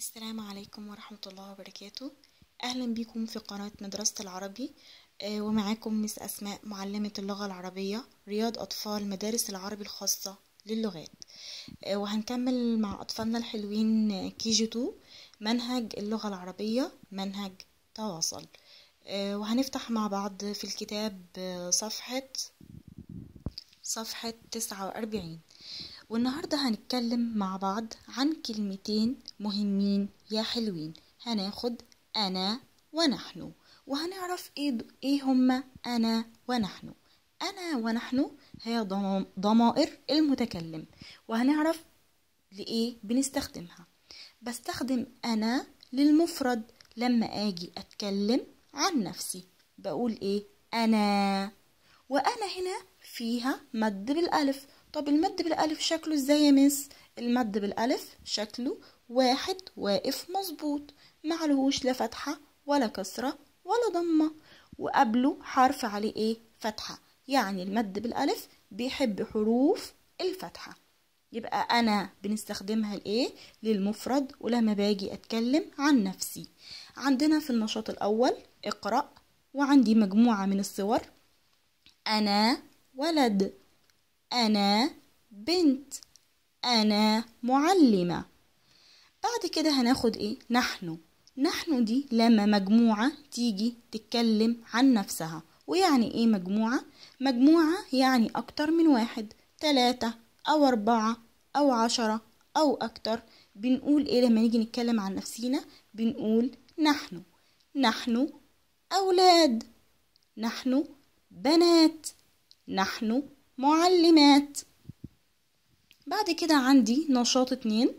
السلام عليكم ورحمة الله وبركاته أهلا بكم في قناة مدرسة العربي آه، ومعاكم مس أسماء معلمة اللغة العربية رياض أطفال مدارس العربي الخاصة للغات آه، وهنكمل مع أطفالنا الحلوين آه، كي تو منهج اللغة العربية منهج تواصل وهنفتح مع بعض في الكتاب صفحة صفحة تسعة وأربعين والنهاردة هنتكلم مع بعض عن كلمتين مهمين يا حلوين هناخد أنا ونحن وهنعرف إيه, إيه هما أنا ونحن أنا ونحن هي ضمائر المتكلم وهنعرف لإيه بنستخدمها بستخدم أنا للمفرد لما أجي أتكلم عن نفسي بقول إيه أنا وأنا هنا فيها مد بالألف طب المد بالالف شكله ازاي يا مس المد بالالف شكله واحد واقف مظبوط معلهوش لا فتحه ولا كسره ولا ضمه وقبله حرف عليه ايه فتحه يعني المد بالالف بيحب حروف الفتحه يبقى انا بنستخدمها لايه للمفرد ولما باجي اتكلم عن نفسي عندنا في النشاط الاول اقرا وعندي مجموعه من الصور انا ولد أنا بنت أنا معلمة بعد كده هناخد إيه؟ نحن نحن دي لما مجموعة تيجي تتكلم عن نفسها ويعني إيه مجموعة؟ مجموعة يعني أكتر من واحد تلاتة أو أربعة أو عشرة أو أكتر بنقول إيه لما نيجي نتكلم عن نفسينا بنقول نحن نحن أولاد نحن بنات نحن معلمات بعد كده عندي نشاط اتنين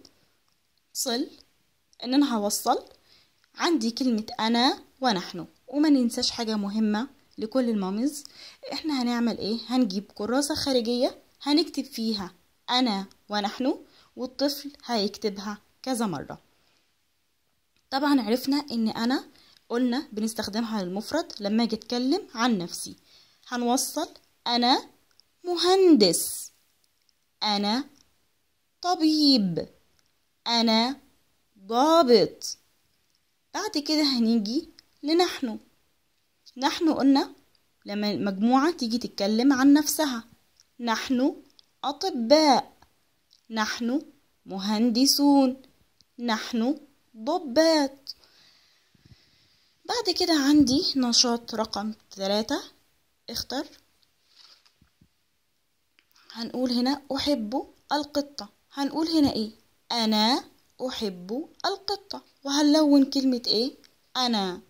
صل ان انا هوصل عندي كلمة انا ونحن وما ننساش حاجة مهمة لكل المامز احنا هنعمل ايه هنجيب كراسة خارجية هنكتب فيها انا ونحن والطفل هيكتبها كذا مرة طبعا عرفنا ان انا قلنا بنستخدمها للمفرد لما اجي اتكلم عن نفسي هنوصل انا مهندس أنا طبيب أنا ضابط بعد كده هنيجي لنحن نحن قلنا لما مجموعة تيجي تتكلم عن نفسها نحن أطباء نحن مهندسون نحن ضباط بعد كده عندي نشاط رقم ثلاثة اختر هنقول هنا أحب القطة هنقول هنا إيه أنا أحب القطة وهنلون كلمة إيه أنا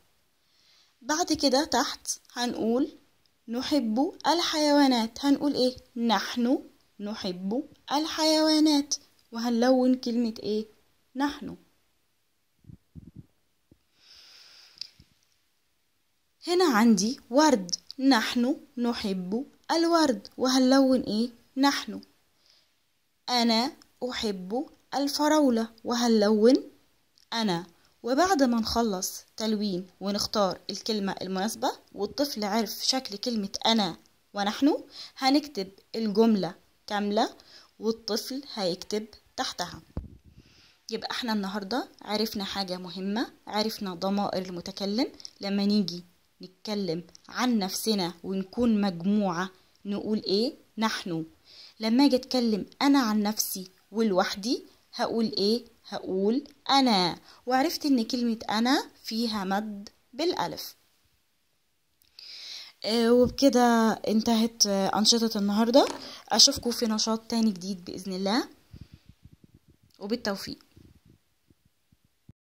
بعد كده تحت هنقول نحب الحيوانات هنقول إيه نحن نحب الحيوانات وهنلون كلمة إيه نحن هنا عندي ورد نحن نحب الورد وهنلون ايه نحن أنا أحب الفراولة وهنلون أنا وبعد ما نخلص تلوين ونختار الكلمة المناسبة والطفل عرف شكل كلمة أنا ونحن هنكتب الجملة كاملة والطفل هيكتب تحتها يبقى احنا النهاردة عرفنا حاجة مهمة عرفنا ضمائر المتكلم لما نيجي نتكلم عن نفسنا ونكون مجموعة نقول ايه نحن لما اجي اتكلم انا عن نفسي ولوحدي هقول ايه هقول انا وعرفت ان كلمه انا فيها مد بالالف آه، وبكده انتهت آه، انشطه النهارده اشوفكم في نشاط تاني جديد باذن الله وبالتوفيق